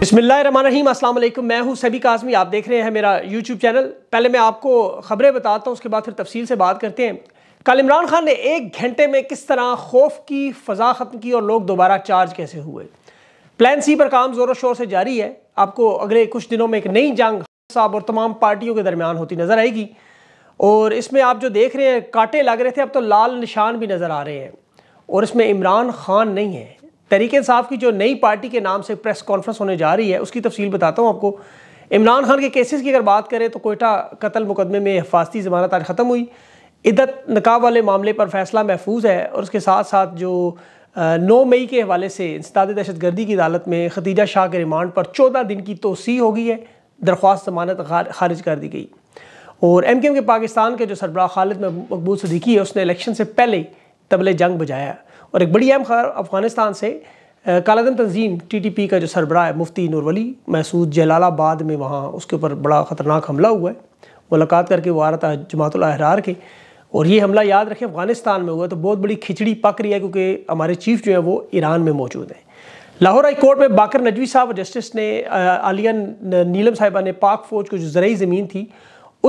बसमिल्लाम अल्लाम मैं हूँ सभी काजमी आप देख रहे हैं मेरा यूट्यूब चैनल पहले मैं आपको ख़बरें बताता हूँ उसके बाद फिर तफसील से बात करते हैं कल इमरान खान ने एक घंटे में किस तरह खौफ की फ़जा ख़त्म की और लोग दोबारा चार्ज कैसे हुए प्लान सी पर काम ज़ोरों शोर से जारी है आपको अगले कुछ दिनों में एक नई जंग साहब और तमाम पार्टियों के दरमियान होती नज़र आएगी और इसमें आप जो देख रहे हैं कांटे लग रहे थे अब तो लाल निशान भी नज़र आ रहे हैं और इसमें इमरान खान नहीं है तरीके इंसाफ की जो नई पार्टी के नाम से प्रेस कॉन्फ्रेंस होने जा रही है उसकी तफसील बताता हूँ आपको इमरान खान के केसेस की अगर बात करें तो कोयटा कत्ल मुकदमे में हिफाजती जमानत आज ख़त्म हुई इदत नकाब वाले मामले पर फैसला महफूज है और उसके साथ साथ जो नौ मई के हवाले से इंसदाद दहशत गर्दी की अदालत में खतीजा शाह के रिमांड पर चौदह दिन की तोसी हो गई है दरख्वास्त जमानत खारिज कर दी गई और एम के पाकिस्तान के जो सरबराह खालिद मकबूल सदीकी है उसने इलेक्शन से पहले तबले जंग बजाया और एक बड़ी अहम खबर अफगानिस्तान से कालादम तंजीम टीटीपी का जो सरबरा है मुफ्ती नूरवली महसूद जलालाबाद में वहाँ उसके ऊपर बड़ा ख़तरनाक हमला हुआ है मुलाकात करके वो आ रहा था जमातहरार के और ये हमला याद रखें अफगानिस्तान में हुआ तो बहुत बड़ी खिचड़ी पक रही है क्योंकि हमारे चीफ जो है वो ईरान में मौजूद हैं लाहौर हाई कोर्ट में बाकर नजवी साहब और जस्टिस ने आलिया नीलम साहिबा ने पाक फ़ौज को जो ज़रूरी ज़मीन थी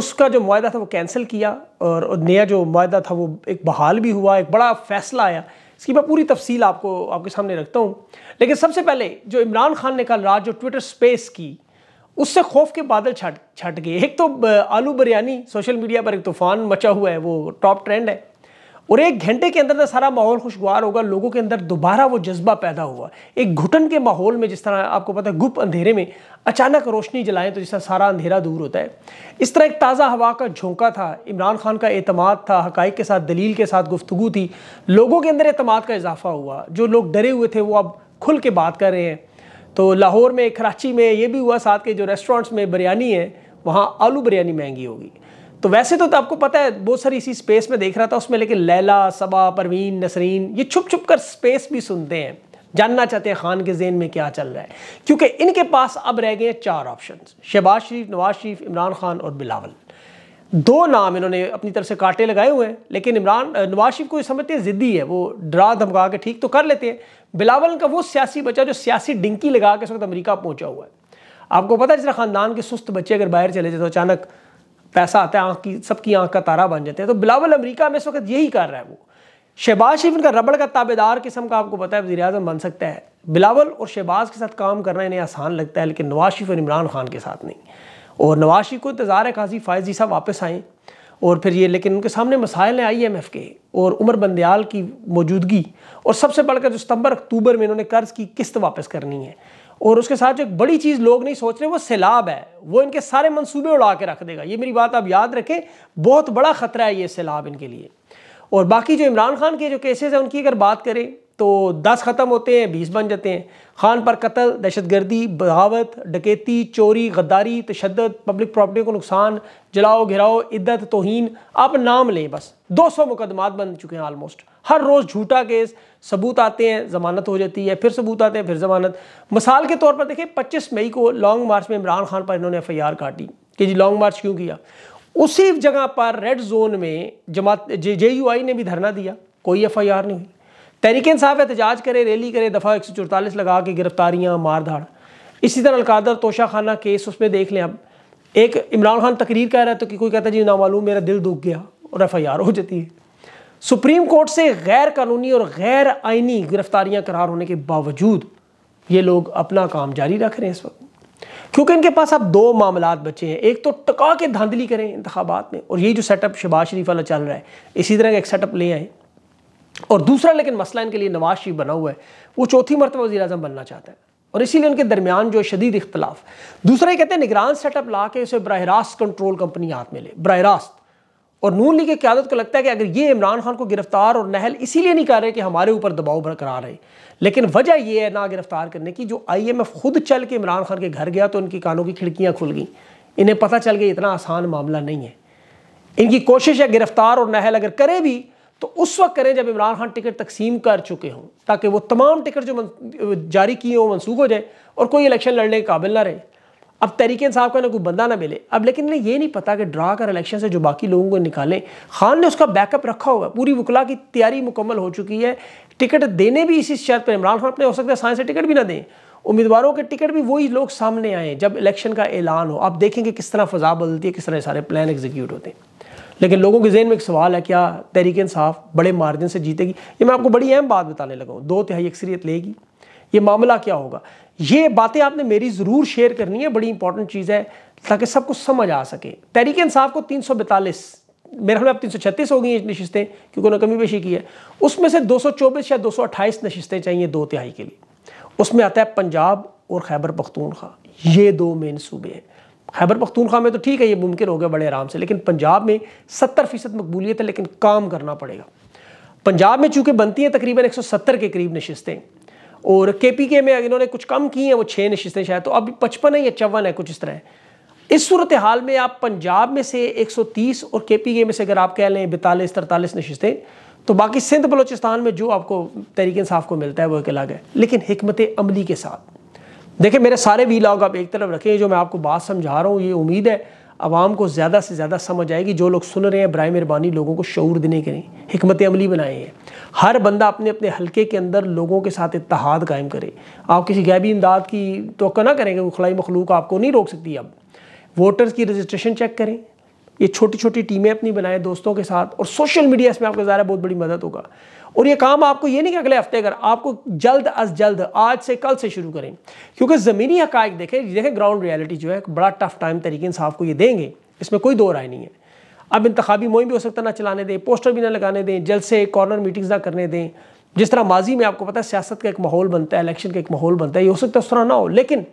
उसका जो माह था वो कैंसिल किया और नया जो माह था वो एक बहाल भी हुआ एक बड़ा फ़ैसला आया इसकी मैं पूरी तफसील आपको आपके सामने रखता हूँ लेकिन सबसे पहले जो इमरान खान ने कल रात जो ट्विटर स्पेस की उससे खौफ के बादल छट छट गए एक तो आलू बिरयानी सोशल मीडिया पर एक तूफान मचा हुआ है वो टॉप ट्रेंड है और एक घंटे के अंदर ना सारा माहौल खुशगवार होगा लोगों के अंदर दोबारा वो जज्बा पैदा हुआ एक घुटन के माहौल में जिस तरह आपको पता है गुप अंधेरे में अचानक रोशनी जलाएं तो जिस तरह सारा अंधेरा दूर होता है इस तरह एक ताज़ा हवा का झोंका था इमरान खान का अतमाद था हक़ के साथ दलील के साथ गुफ्तु थी लोगों के अंदर अतमाद का इजाफा हुआ जो लोग डरे हुए थे वो अब खुल के बात कर रहे हैं तो लाहौर में कराची में ये भी हुआ साथ के जो रेस्टोरेंट्स में बिरयानी है वहाँ आलू बिरयानी महंगी होगी तो वैसे तो, तो आपको पता है बहुत सारी इसी स्पेस में देख रहा था उसमें लेकिन लैला सबा परवीन नसरीन ये छुप छुप कर स्पेस भी सुनते हैं जानना चाहते हैं खान के जेन में क्या चल रहा है क्योंकि इनके पास अब रह गए चार ऑप्शन शहबाज शरीफ नवाज शरीफ इमरान खान और बिलावल दो नाम इन्होंने अपनी तरफ से कांटे लगाए हुए हैं लेकिन इमरान नवाज शरीफ को ये समझते हैं ज़िद्दी है वो डरा धमका के ठीक तो कर लेते हैं बिलावल का वो सियासी बच्चा जो सियासी डिंकी लगा के इस वक्त अमरीका पहुंचा हुआ है आपको पता है जिस ख़ानदान के सुस्त बच्चे अगर बाहर चले जाए तो अचानक पैसा आता है आँख की सबकी आँख का तारा बन जाते हैं तो बिलावल अमरीका में इस वक्त यही कर रहा है वो शहबाज शरीफ इनका रबड़ का ताबेदार किस्म का आपको पता है वजी अजम बन सकता है बिलावल और शहबाज के साथ काम करना इन्हें आसान लगता है लेकिन नवाज शरीफ और इमरान खान के साथ नहीं और नवाज शरीफ को इंतज़ार है खासी फायजी साहब वापस आएँ और फिर ये लेकिन उनके सामने मसाइल हैं आई एम एफ़ के और उमर बंदयाल की मौजूदगी और सबसे बढ़कर जो सितंबर अक्टूबर में इन्होंने कर्ज़ की किस्त वापस करनी है और उसके साथ जो एक बड़ी चीज़ लोग नहीं सोच रहे वो सैलाब है वो इनके सारे मंसूबे उड़ा के रख देगा ये मेरी बात आप याद रखें बहुत बड़ा ख़तरा है ये सैलाब इनके लिए और बाकी जो इमरान खान के जो केसेस हैं उनकी अगर बात करें तो दस ख़त्म होते हैं बीस बन जाते हैं खान पर कत्ल दहशत गर्दी बगावत डकैती चोरी गद्दारी तशद पब्लिक प्रॉपर्टी को नुकसान जलाओ घिराओ इद्दत तोहन आप नाम लें बस दो सौ मुकदमात बन चुके हैं आलमोस्ट हर रोज़ झूठा केस सबूत आते हैं ज़मानत हो जाती है फिर सबूत आते हैं फिर ज़मानत मिसाल के तौर पर देखें पच्चीस मई को लॉन्ग मार्च में इमरान खान पर इन्होंने एफ आई आर काटी कि जी लॉन्ग मार्च क्यों किया उसी जगह पर रेड जोन में जमात जे यू आई ने भी धरना दिया कोई एफ आई आर नहीं हुई तहरीक साहब एहतजाज करे रैली करे दफ़ा एक सौ चौतालीस लगा के गिरफ्तारियाँ मार धाड़ इसी तरह अलकादर तोशा खाना केस उसमें देख लें अब एक इमरान खान तकरीर कह रहा है तो कि कोई कहता है जी नामालूम मेरा दिल दुख गया और एफ आई आर हो जाती है सुप्रीम कोर्ट से गैर कानूनी और गैर आइनी गिरफ्तारियां करार होने के बावजूद ये लोग अपना काम जारी रख रहे हैं इस वक्त क्योंकि इनके पास अब दो मामला बचे हैं एक तो टका के धांधली करें इंतबात में और यही जो सेटअप शबाज शरीफ वाला चल रहा है इसी तरह का एक सेटअप ले आए और दूसरा लेकिन मसला इनके लिए नवाज शरीफ बना हुआ है वो चौथी मरतबा वजी अजम बनना चाहता है और इसीलिए उनके दरमियान जो है शदीद इख्तलाफ दूसरा ये कहते हैं निगरान सेटअप ला के उसे बरह रास्त कंट्रोल कंपनी हाथ में ले बरह रास्त और नून लीग की क्यादत को लगता है कि अगर ये इमरान खान को गिरफ्तार और नहल इसीलिए नहीं कर रहे कि हमारे ऊपर दबाव बरकरार रहे लेकिन वजह यह है ना गिरफ्तार करने की जो आई एम एफ खुद चल के इमरान खान के घर गया तो इनकी कानों की खिड़कियाँ खुल गईं इन्हें पता चल गया इतना आसान मामला नहीं है इनकी कोशिश है गिरफ्तार और नहल अगर करे भी तो उस वक्त करें जब इमरान खान टिकट तकसीम कर चुके हों ताकि वो तमाम टिकट जो जारी किए हों मनसूख हो जाए और कोई इलेक्शन लड़ने के काबिल ना रहे अब तरीके साहब का ना कोई बंदा ना मिले अब लेकिन इन्हें यह नहीं पता कि ड्रा कर इलेक्शन से जो बाकी लोगों को निकालें खान ने उसका बैकअप रखा होगा पूरी वकला की तैयारी मुकम्मल हो चुकी है टिकट देने भी इसी शर्त पर इमरान खान अपने हो सकता है साइंस से टिकट भी ना दें उम्मीदवारों के टिकट भी वही लोग सामने आए जब इलेक्शन का ऐलान हो आप देखेंगे किस तरह फजा बदलती है किस तरह सारे प्लान एग्जीक्यूट होते हैं लेकिन लोगों के जहन में एक सवाल है क्या तहरीक इंसाफ बड़े मार्जिन से जीतेगी ये मैं आपको बड़ी अहम बात बताने लगा हूँ दो तिहाई अक्सरियत लेगी ये मामला क्या होगा ये बातें आपने मेरी ज़रूर शेयर करनी है बड़ी इंपॉर्टेंट चीज़ है ताकि सबको समझ आ सके तहरीक इंसाफ को तीन सौ बैतालीस मेरे ख्याल में तीन सौ छत्तीस हो गई नशस्तें क्योंकि उन्होंने कमी पेशी की है उसमें से दो सौ चौबीस या दो सौ अट्ठाईस नशस्तें चाहिए दो तिहाई के लिए उसमें आता है पंजाब और खैबर पख्तूनखा ये दो मेन सूबे हैं खैबर पख्तूनख्वा में तो ठीक है ये मुमकिन हो गया बड़े आराम से लेकिन पंजाब में सत्तर फ़ीसद मकबूलियत है लेकिन काम करना पड़ेगा पंजाब में चूँकि बनती हैं तकरीबन एक सौ सत्तर के करीब नशस्तें और के पी के में इन्होंने कुछ कम की हैं वो छः नशस्तें शायद तो अब पचपन है या चौवन है कुछ इस तरह है इस सूरत हाल में आप पंजाब में से तीस और के पी के में से अगर आप कह लें बैतालीस तरतालीस नशस्तें तो बाकी सिंध बलोचिस्तान में जो आपको तहरीक इंसाफ को मिलता है वो एक अलग है लेकिन हमत अमली के साथ देखिए मेरे सारे वीलॉग आप एक तरफ रखें जो मैं आपको बात समझा रहा हूँ ये उम्मीद है आवाम को ज़्यादा से ज़्यादा समझ आएगी जो लोग सुन रहे हैं बरए मेहरबानी लोगों को शूर देने के लिए हमत अमली बनाए हैं हर बंदा अपने अपने हलके के अंदर लोगों के साथ इतहाद कायम करे आप किसी गैबी इमदाद की तो ना करें कि खलाई मखलूक आपको नहीं रोक सकती अब वोटर्स की रजिस्ट्रेशन चेक करें ये छोटी छोटी टीमें अपनी बनाएं दोस्तों के साथ और सोशल मीडिया इसमें आपका ज़्यादा बहुत बड़ी मदद होगा और ये काम आपको ये नहीं कि अगले हफ्ते कर आपको जल्द अज जल्द आज से कल से शुरू करें क्योंकि ज़मीनी हक देखें देखें ग्राउंड रियलिटी जो है बड़ा टफ टाइम तरीके इंसाफ को ये देंगे इसमें कोई दो राय नहीं है अब इंतबी मुहिम भी हो सकता ना चलाने दें पोस्टर भी ना लगाने दें जल्द से कॉर्नर मीटिंग्स ना करने दें जिस तरह माजी में आपको पता है सियासत का एक माहौल बनता है इलेक्शन का एक माहौल बनता है ये हो सकता है उस तरह ना हो लेकिन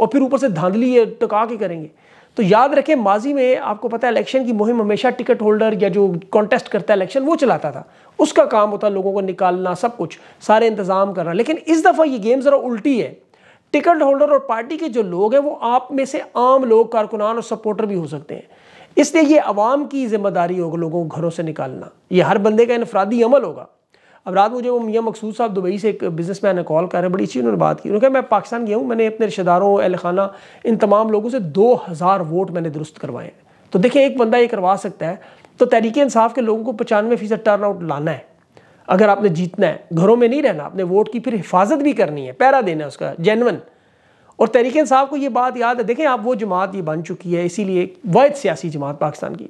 और फिर ऊपर से धांधली ये टका के करेंगे तो याद रखें माजी में आपको पता है इलेक्शन की मुहिम हमेशा टिकट होल्डर या जो कॉन्टेस्ट करता है इलेक्शन वो चलाता था उसका काम होता लोगों को निकालना सब कुछ सारे इंतज़ाम करना लेकिन इस दफ़ा ये गेम ज़रा उल्टी है टिकट होल्डर और पार्टी के जो लोग हैं वो आप में से आम लोग कारकुनान और सपोर्टर भी हो सकते हैं इसलिए ये आवाम की जिम्मेदारी होगी लोगों को घरों से निकालना ये हर बंदे का इनफरादी अमल होगा अब रात मुझे वो मियाँ मकसूद साहब दुबई से एक बिज़नेस मैन ने कॉल कर रहे बड़ी अच्छी उन्होंने बात की उन्होंने कहा मैं पाकिस्तान गया हूँ मैंने अपने रिश्तेदारों अहल खाना इन तमाम लोगों से दो हज़ार वोट मैंने दुरुस्त करवाए हैं तो देखें एक बंदा ये करवा सकता है तो तहरीक इंसाफ के लोगों को पचानवे फ़ीसद टर्न आउट लाना है अगर आपने जीतना है घरों में नहीं रहना आपने वोट की फिर हिफाजत भी करनी है पैरा देना है उसका जेनवन और तहरीक साहब को ये बात याद है देखें आप वो जमात ये बन चुकी है इसीलिए वाद सियासी जमात पाकिस्तान की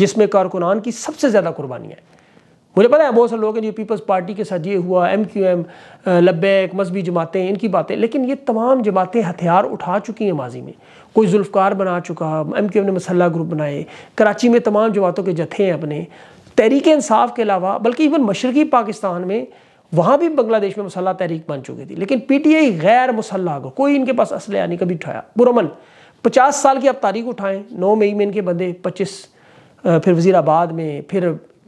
जिसमें कारकुनान की सबसे ज़्यादा कुर्बानियाँ हैं मुझे पता है बहुत सारे लोग हैं जो पीपल्स पार्टी के साथ ये हुआ एम क्यू एम लब्बैक मजहबी जमातें इनकी बातें लेकिन ये तमाम जमातें हथियार उठा चुकी हैं माजी में कोई जुल्फ़कार बना चुका एम क्यू एम ने मसल्ला ग्रुप बनाए कराची में तमाम जमातों के जत्थे हैं अपने तहरीक इंसाफ के अलावा बल्कि इवन मशरक़ी पाकिस्तान में वहाँ भी बंग्लादेश में मसल्ला तहरीक बन चुकी थी लेकिन पी टी आई गैर मसल्ला को कोई इनके पास असलहा नहीं कभी उठाया बुरमन पचास साल की अब तारीख उठाएं नौ मई में इनके बंदे पच्चीस फिर वजीराबाद में फिर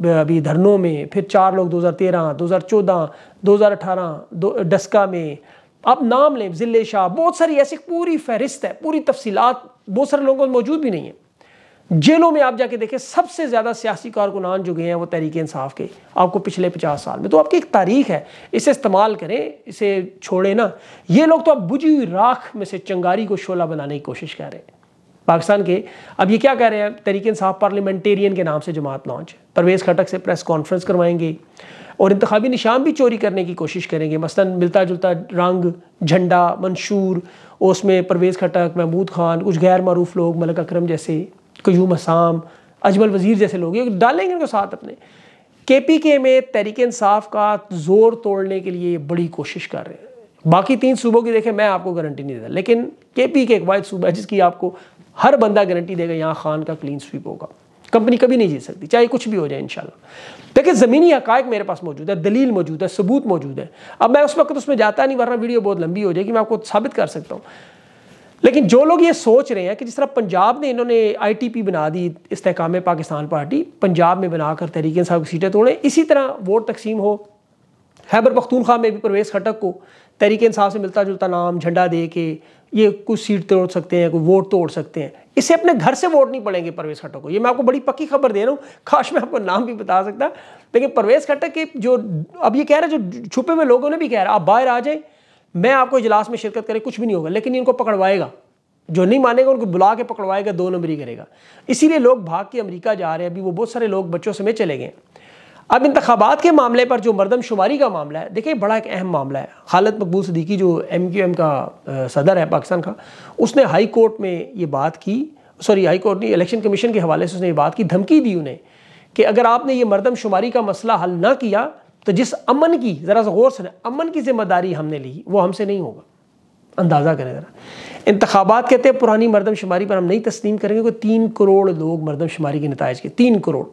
अभी धरनों में फिर चार लोग 2013, 2014, 2018, डस्का में आप नाम लें जिले शाह बहुत सारी ऐसी पूरी फहरिस्त है पूरी तफसीलात बहुत सारे लोगों को मौजूद भी नहीं है जेलों में आप जाके देखें सबसे ज़्यादा सियासी कारकुनान जो गए हैं वो तहरीक इंसाफ के आपको पिछले पचास साल में तो आपकी एक तारीख है इसे इस्तेमाल करें इसे छोड़ें ना ये लोग तो आप बुझी हुई राख में से चंगारी को शोला बनाने की कोशिश कर रहे हैं पाकिस्तान के अब ये क्या कह रहे हैं तहरीक इंसाफ पार्लियामेंटेरियन के नाम से जमात लॉन्च परवेज़ खटक से प्रेस कॉन्फ्रेंस करवाएंगे और इंतबी निशान भी चोरी करने की कोशिश करेंगे मसलन मिलता जुलता रंग झंडा मंशूर उसमें परवेज़ खटक महमूद खान कुछ गैर मरूफ लोग मलक अक्रम जैसे कयूम असाम अजमल वज़ीर जैसे लोग ये डालेंगे उनके साथ अपने के पी के में तहरीक इंसाफ का जोर तोड़ने के लिए बड़ी कोशिश कर रहे हैं बाकी तीन सूबों की देखें मैं आपको गारंटी नहीं देता लेकिन के पी के एक वाद सूबा है जिसकी आपको हर बंदा गारंटी देगा यहाँ खान का क्लीन स्वीप होगा कंपनी कभी नहीं जीत सकती चाहे कुछ भी हो जाए इनशाला देखिए ज़मीनी हकायक मेरे पास मौजूद है दलील मौजूद है सबूत मौजूद है अब मैं उस वक्त उसमें जाता नहीं वरना वीडियो बहुत लंबी हो जाएगी मैं आपको साबित कर सकता हूँ लेकिन जो लोग ये सोच रहे हैं कि जिस तरह पंजाब ने इन्होंने आईटीपी बना दी इस्तेकाम पाकिस्तान पार्टी पंजाब में बनाकर तरीके साहब की सीटें तोड़ें इसी तरह वोट तकसीम हो हैबर पख्तूनख्वा में भी प्रवेश खटक को तरीके इंसाफ से मिलता जुलता नाम झंडा दे के ये कुछ सीट तोड़ सकते हैं कोई वोट तोड़ सकते हैं इसे अपने घर से वोट नहीं पड़ेंगे परवेश खट्टक को ये मैं आपको बड़ी पक्की खबर दे रहा हूँ खास मैं आपको नाम भी बता सकता लेकिन परवेश खट्टक के जो अब ये कह रहा है जो छुपे हुए लोगों ने भी कह रहा है आप बाहर आ जाए मैं आपको इजलास में शिरकत करें कुछ भी नहीं होगा लेकिन इनको पकड़वाएगा जो नहीं मानेगा उनको बुला के पकड़वाएगा दो नंबरी करेगा इसीलिए लोग भाग के अमरीका जा रहे हैं अभी वो बहुत सारे लोग बच्चों समेत चले गए अब इंतबात के मामले पर जो मरदमशुमारी का मामला है देखिए बड़ा एक अहम मामला है खालद मकबूल सदीकी जो एम क्यू एम का सदर है पाकिस्तान का उसने हाई कोर्ट में ये बात की सॉरी हाई कोर्ट ने इलेक्शन कमीशन के हवाले से उसने ये बात की धमकी दी उन्हें कि अगर आपने ये मरदमशुमारी का मसला हल ना किया तो जिस अमन की ज़रा सा गौर से अमन की जिम्मेदारी हमने ली वो हमसे नहीं होगा अंदाज़ा करें ज़रा इंतबात कहते हैं पुरानी मरदमशुमारी पर हम नहीं तस्लीम करेंगे कोई तीन करोड़ लोग मरदमशुमारी के नतज के तीन करोड़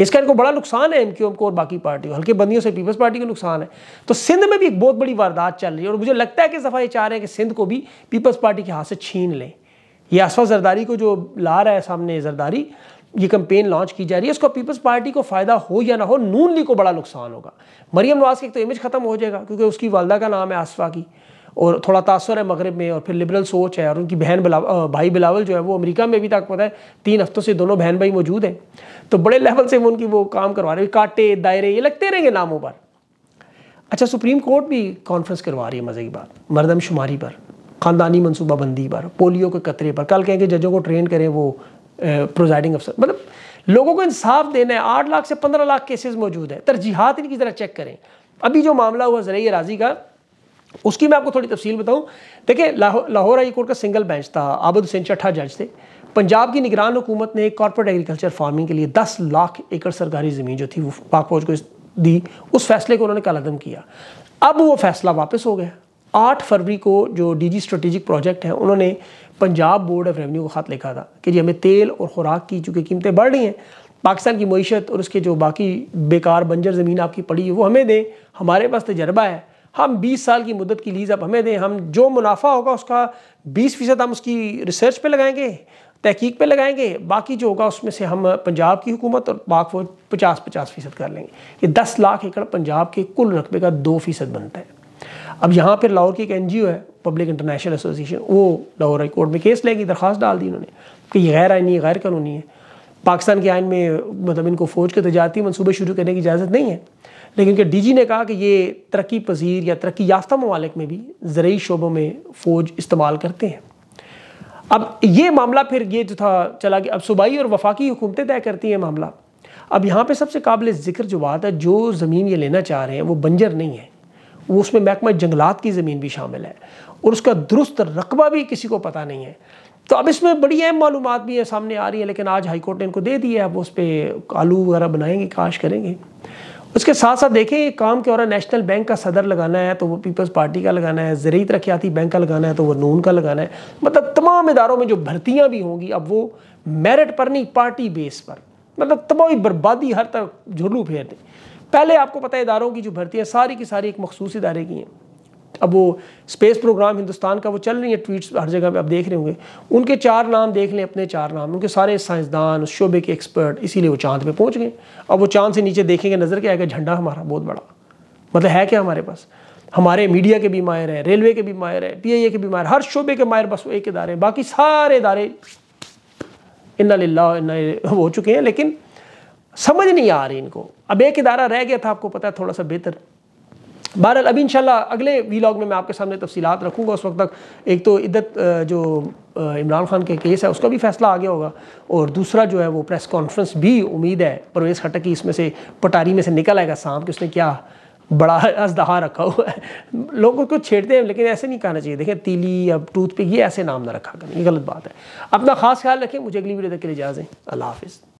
इसका इनको बड़ा नुकसान है एम को और बाकी को हल्के बंदियों से पीपल्स पार्टी को नुकसान है तो सिंध में भी एक बहुत बड़ी वारदात चल रही है और मुझे लगता है कि सफ़ा ये चाह रहे हैं कि सिंध को भी पीपल्स पार्टी के हाथ से छीन लें यह आसफा जरदारी को जो ला रहा है सामने जरदारी ये कंपेन लॉन्च की जा रही है इसको पीपल्स पार्टी को फ़ायदा हो या ना हो नून लीग को बड़ा नुकसान होगा मरियम नवाज की एक तो इमेज ख़त्म हो जाएगा क्योंकि उसकी वालदा का नाम है आसफा की और थोड़ा तासर है मगरब में और फिर लिबरल सोच है और उनकी बहन बिला भाई बिलावल जो है वो अमेरिका में भी पता है तीन हफ्तों से दोनों बहन भाई मौजूद हैं तो बड़े लेवल से वो उनकी वो काम करवा रहे कांटे दायरे ये लगते रहेंगे नामों पर अच्छा सुप्रीम कोर्ट भी कॉन्फ्रेंस करवा रही है मज़े की बात मरदम शुमारी पर ख़ानदानी मनसूबाबंदी पर पोलियो के कतरे पर कल कहेंगे जजों को ट्रेन करें वो प्रोजाइडिंग अफसर मतलब लोगों को इंसाफ देना है आठ लाख से पंद्रह लाख केसेस मौजूद हैं तरजीहत इनकी ज़रा चेक करें अभी जो मामला हुआ जरिए राजी का उसकी मैं आपको थोड़ी तफसील बताऊं देखिए लाहौर लाहौर हाई कोर्ट का सिंगल बेंच था आबद हुसैन चट्ठा जज थे पंजाब की निगरान हुकूमत ने कॉर्पोरेट एग्रीकल्चर फार्मिंग के लिए 10 लाख एकड़ सरकारी ज़मीन जो थी वो पाक फौज को दी उस फैसले को उन्होंने कलदम किया अब वो फैसला वापस हो गया आठ फरवरी को जो जी स्ट्रेटेजिक प्रोजेक्ट है उन्होंने पंजाब बोर्ड ऑफ रेवन्यू को ख़त लिखा था कि जी हमें तेल और ख़ुराक की चूँकि कीमतें बढ़ रही हैं पाकिस्तान की मीशत और उसके जो बाकी बेकार बंजर ज़मीन आपकी पड़ी है वो हमें दें हमारे पास तजर्बा है हम 20 साल की मुद्दत की लीज़ आप हमें दें हम जो मुनाफा होगा उसका 20 फ़ीसद हम उसकी रिसर्च पे लगाएंगे तहकीक पे लगाएंगे बाकी जो होगा उसमें से हम पंजाब की हुकूमत और पाक फौज पचास पचास फ़ीसद कर लेंगे ये दस लाख एकड़ पंजाब के कुल रकबे का दो फ़ीसद बनता है अब यहाँ पर लाहौर की एक एन जी ओ है पब्लिक इंटरनेशनल एसोसिएशन वो लाहौर हाई कोर्ट में केस लेगी दरख्वास्त डाल दी उन्होंने कि ये गैर आइनी गैर कानूनी है पाकिस्तान के आयन में मतलब इनको फ़ौज के तजारती मनसूबे शुरू करने की इजाज़त नहीं है लेकिन डी जी ने कहा कि ये तरक्की पजीर या तरक्की याफ्ता ममालिक में भी ज़रूरी शोबों में फ़ौज इस्तेमाल करते हैं अब ये मामला फिर ये जो था चला कि अब सूबाई और वफाकी हुकूमतें तय करती हैं मामला अब यहाँ पर सबसे काबिल ज़िक्र जो बात है जो ज़मीन ये लेना चाह रहे हैं वो बंजर नहीं है वो उसमें महकमा जंगलात की ज़मीन भी शामिल है और उसका दुरुस्त रकबा भी किसी को पता नहीं है तो अब इसमें बड़ी अहम मालूम भी है सामने आ रही है लेकिन आज हाईकोर्ट ने इनको दे दिया है अब उस पर आलू वगैरह बनाएंगे काश करेंगे उसके साथ साथ देखें ये काम क्या हो रहा है नेशनल बैंक का सदर लगाना है तो वो पीपल्स पार्टी का लगाना है ज़रिए तरक्याती बैंक का लगाना है तो वो नून का लगाना है मतलब तमाम इदारों में जो भर्तियाँ भी होंगी अब वो मेरिट पर नहीं पार्टी बेस पर मतलब तबाही बर्बादी हर तरफ झुलू फेर दें पहले आपको पता है इदारों की जो भर्ती है सारी की सारी एक मखसूस इदारे की हैं अब वो स्पेस प्रोग्राम हिंदुस्तान का वो चल रही है ट्वीट्स हर जगह पे आप देख रहे होंगे उनके चार नाम देख लें अपने चार नाम उनके सारे साइंसदान उस शोबे के एक्सपर्ट इसीलिए वो चांद पे पहुंच गए अब वो चांद से नीचे देखेंगे नज़र के आएगा झंडा हमारा बहुत बड़ा मतलब है क्या हमारे पास हमारे मीडिया के भी मायर हैं रेलवे के भी मायर हैं पी के भी मायर हर शोबे के मायर बस वो एक इदारे हैं बाकी सारे इदारे इन्ना ला हो चुके हैं लेकिन समझ नहीं आ रही इनको अब एक इदारा रह गया था आपको पता है थोड़ा सा बेहतर बहरहाल अभी शाला अगले वीलॉग में मैं आपके सामने तफसीलात रखूँगा उस वक्त तक एक तो इद्दत जो इमरान खान के केस है उसका भी फैसला आ गया होगा और दूसरा जो है वो प्रेस कॉन्फ्रेंस भी उम्मीद है परवेज़ खटक की इसमें से पटारी में से निकल आएगा सांप कि उसने क्या बड़ा अजदहा रखा हुआ है लोगों को छेड़ते हैं लेकिन ऐसे नहीं कहना चाहिए देखें तीली या टूथ पिक ये ऐसे नाम ना रखा करें ये गलत बात है अपना खास ख्याल रखें मुझे अगली वीडियो तक के लिए इजाज़ें अल्लाह हाफिज़